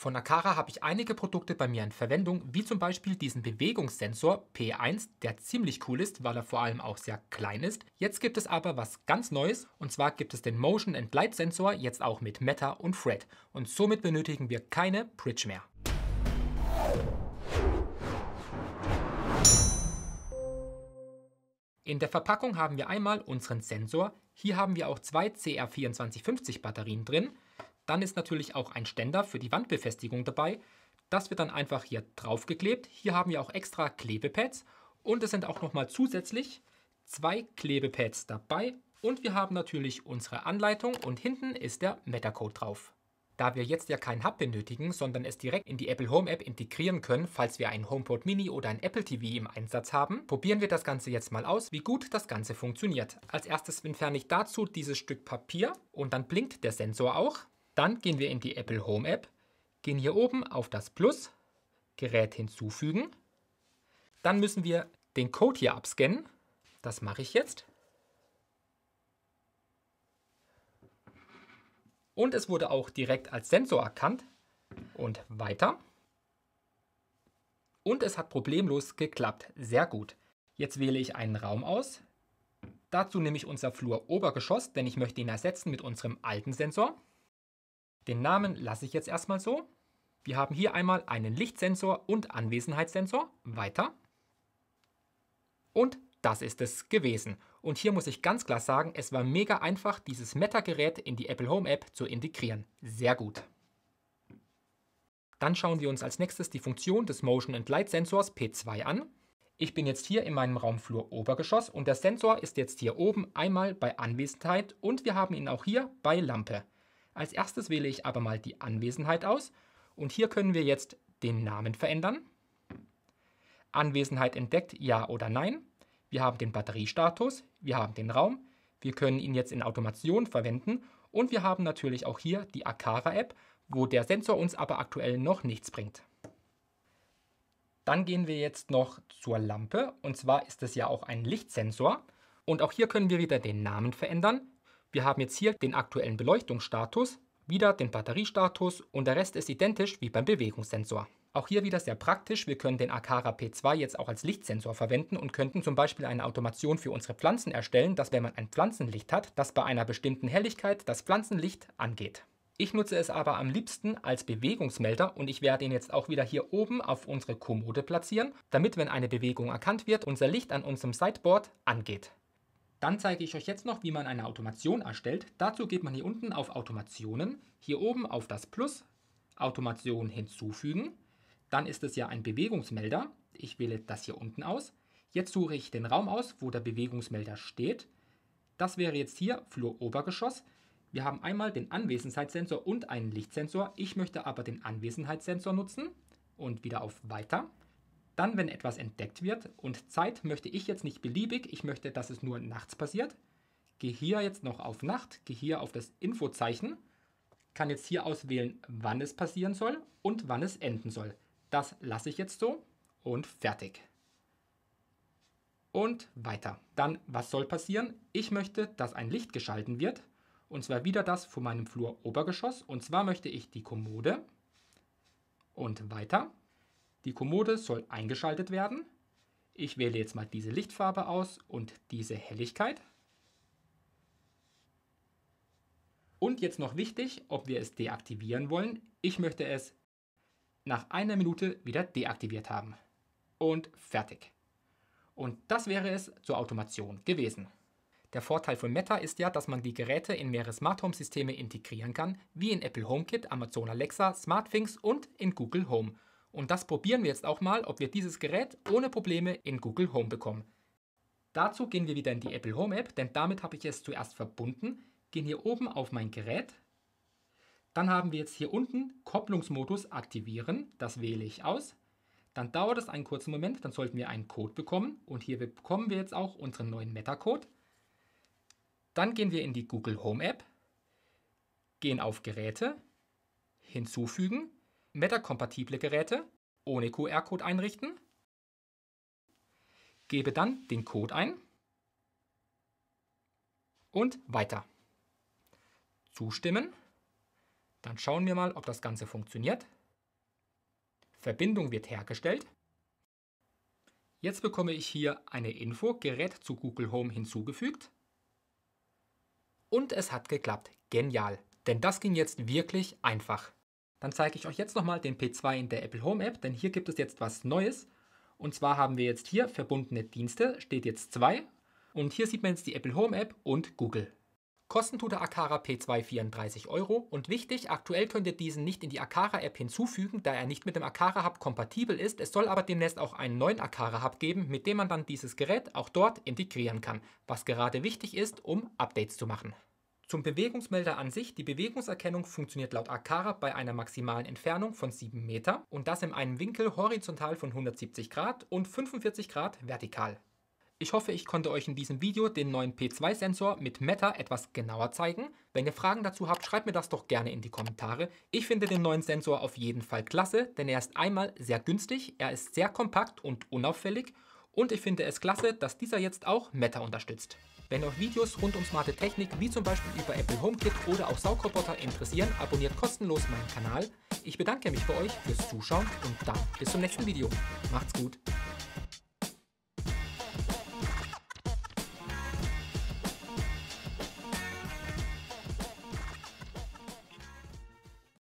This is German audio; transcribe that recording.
Von Akara habe ich einige Produkte bei mir in Verwendung, wie zum Beispiel diesen Bewegungssensor P1, der ziemlich cool ist, weil er vor allem auch sehr klein ist. Jetzt gibt es aber was ganz Neues, und zwar gibt es den Motion and Light Sensor, jetzt auch mit Meta und Fred Und somit benötigen wir keine Bridge mehr. In der Verpackung haben wir einmal unseren Sensor, hier haben wir auch zwei CR2450 Batterien drin, dann ist natürlich auch ein Ständer für die Wandbefestigung dabei. Das wird dann einfach hier draufgeklebt. Hier haben wir auch extra Klebepads und es sind auch nochmal zusätzlich zwei Klebepads dabei. Und wir haben natürlich unsere Anleitung und hinten ist der Metacode drauf. Da wir jetzt ja keinen Hub benötigen, sondern es direkt in die Apple Home App integrieren können, falls wir einen HomePod Mini oder ein Apple TV im Einsatz haben, probieren wir das Ganze jetzt mal aus, wie gut das Ganze funktioniert. Als erstes entferne ich dazu dieses Stück Papier und dann blinkt der Sensor auch. Dann gehen wir in die Apple Home App, gehen hier oben auf das Plus, Gerät hinzufügen. Dann müssen wir den Code hier abscannen. Das mache ich jetzt. Und es wurde auch direkt als Sensor erkannt. Und weiter. Und es hat problemlos geklappt. Sehr gut. Jetzt wähle ich einen Raum aus. Dazu nehme ich unser Flur Obergeschoss, denn ich möchte ihn ersetzen mit unserem alten Sensor. Den Namen lasse ich jetzt erstmal so. Wir haben hier einmal einen Lichtsensor und Anwesenheitssensor. Weiter. Und das ist es gewesen. Und hier muss ich ganz klar sagen, es war mega einfach, dieses Meta-Gerät in die Apple Home App zu integrieren. Sehr gut. Dann schauen wir uns als nächstes die Funktion des Motion and Light Sensors P2 an. Ich bin jetzt hier in meinem Raumflur Obergeschoss und der Sensor ist jetzt hier oben einmal bei Anwesenheit und wir haben ihn auch hier bei Lampe. Als erstes wähle ich aber mal die Anwesenheit aus und hier können wir jetzt den Namen verändern. Anwesenheit entdeckt, ja oder nein. Wir haben den Batteriestatus, wir haben den Raum, wir können ihn jetzt in Automation verwenden und wir haben natürlich auch hier die Akara-App, wo der Sensor uns aber aktuell noch nichts bringt. Dann gehen wir jetzt noch zur Lampe und zwar ist es ja auch ein Lichtsensor und auch hier können wir wieder den Namen verändern, wir haben jetzt hier den aktuellen Beleuchtungsstatus, wieder den Batteriestatus und der Rest ist identisch wie beim Bewegungssensor. Auch hier wieder sehr praktisch, wir können den Akara P2 jetzt auch als Lichtsensor verwenden und könnten zum Beispiel eine Automation für unsere Pflanzen erstellen, dass wenn man ein Pflanzenlicht hat, das bei einer bestimmten Helligkeit das Pflanzenlicht angeht. Ich nutze es aber am liebsten als Bewegungsmelder und ich werde ihn jetzt auch wieder hier oben auf unsere Kommode platzieren, damit wenn eine Bewegung erkannt wird, unser Licht an unserem Sideboard angeht. Dann zeige ich euch jetzt noch, wie man eine Automation erstellt. Dazu geht man hier unten auf Automationen, hier oben auf das Plus, Automation hinzufügen. Dann ist es ja ein Bewegungsmelder. Ich wähle das hier unten aus. Jetzt suche ich den Raum aus, wo der Bewegungsmelder steht. Das wäre jetzt hier Flur Obergeschoss. Wir haben einmal den Anwesenheitssensor und einen Lichtsensor. Ich möchte aber den Anwesenheitssensor nutzen und wieder auf Weiter. Dann, wenn etwas entdeckt wird und Zeit möchte ich jetzt nicht beliebig, ich möchte, dass es nur nachts passiert, gehe hier jetzt noch auf Nacht, gehe hier auf das Infozeichen, kann jetzt hier auswählen, wann es passieren soll und wann es enden soll. Das lasse ich jetzt so und fertig. Und weiter. Dann, was soll passieren? Ich möchte, dass ein Licht geschalten wird und zwar wieder das von meinem Flur Obergeschoss und zwar möchte ich die Kommode und weiter die Kommode soll eingeschaltet werden. Ich wähle jetzt mal diese Lichtfarbe aus und diese Helligkeit. Und jetzt noch wichtig, ob wir es deaktivieren wollen. Ich möchte es nach einer Minute wieder deaktiviert haben. Und fertig. Und das wäre es zur Automation gewesen. Der Vorteil von Meta ist ja, dass man die Geräte in mehrere Smart Home Systeme integrieren kann, wie in Apple HomeKit, Amazon Alexa, SmartThings und in Google Home. Und das probieren wir jetzt auch mal, ob wir dieses Gerät ohne Probleme in Google Home bekommen. Dazu gehen wir wieder in die Apple Home App, denn damit habe ich es zuerst verbunden. Gehen hier oben auf mein Gerät. Dann haben wir jetzt hier unten Kopplungsmodus aktivieren. Das wähle ich aus. Dann dauert es einen kurzen Moment, dann sollten wir einen Code bekommen. Und hier bekommen wir jetzt auch unseren neuen Meta-Code. Dann gehen wir in die Google Home App, gehen auf Geräte, hinzufügen Meta-kompatible Geräte ohne QR-Code einrichten. Gebe dann den Code ein und weiter. Zustimmen. Dann schauen wir mal, ob das Ganze funktioniert. Verbindung wird hergestellt. Jetzt bekomme ich hier eine Info Gerät zu Google Home hinzugefügt. Und es hat geklappt. Genial. Denn das ging jetzt wirklich einfach. Dann zeige ich euch jetzt nochmal den P2 in der Apple Home App, denn hier gibt es jetzt was Neues. Und zwar haben wir jetzt hier verbundene Dienste, steht jetzt 2. Und hier sieht man jetzt die Apple Home App und Google. Kosten tut der Akara P2 34 Euro und wichtig, aktuell könnt ihr diesen nicht in die Akara App hinzufügen, da er nicht mit dem Akara Hub kompatibel ist. Es soll aber demnächst auch einen neuen Akara Hub geben, mit dem man dann dieses Gerät auch dort integrieren kann, was gerade wichtig ist, um Updates zu machen. Zum Bewegungsmelder an sich, die Bewegungserkennung funktioniert laut Akara bei einer maximalen Entfernung von 7 Meter und das in einem Winkel horizontal von 170 Grad und 45 Grad vertikal. Ich hoffe, ich konnte euch in diesem Video den neuen P2-Sensor mit Meta etwas genauer zeigen. Wenn ihr Fragen dazu habt, schreibt mir das doch gerne in die Kommentare. Ich finde den neuen Sensor auf jeden Fall klasse, denn er ist einmal sehr günstig, er ist sehr kompakt und unauffällig und ich finde es klasse, dass dieser jetzt auch Meta unterstützt. Wenn euch Videos rund um smarte Technik wie zum Beispiel über Apple HomeKit oder auch Saugroboter interessieren, abonniert kostenlos meinen Kanal. Ich bedanke mich bei euch fürs Zuschauen und dann bis zum nächsten Video. Macht's gut!